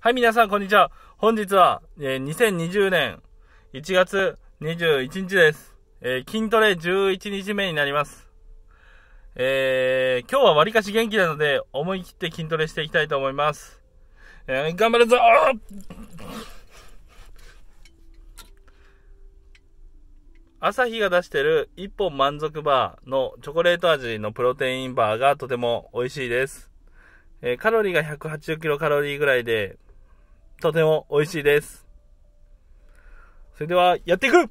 はい、皆さん、こんにちは。本日は、えー、2020年1月21日です。えー、筋トレ11日目になります。えー、今日はわりかし元気なので、思い切って筋トレしていきたいと思います。えー、頑張るぞ朝日が出してる一本満足バーのチョコレート味のプロテインバーがとても美味しいです。えー、カロリーが180キロカロリーぐらいで、とても美味しいです。それでは、やっていく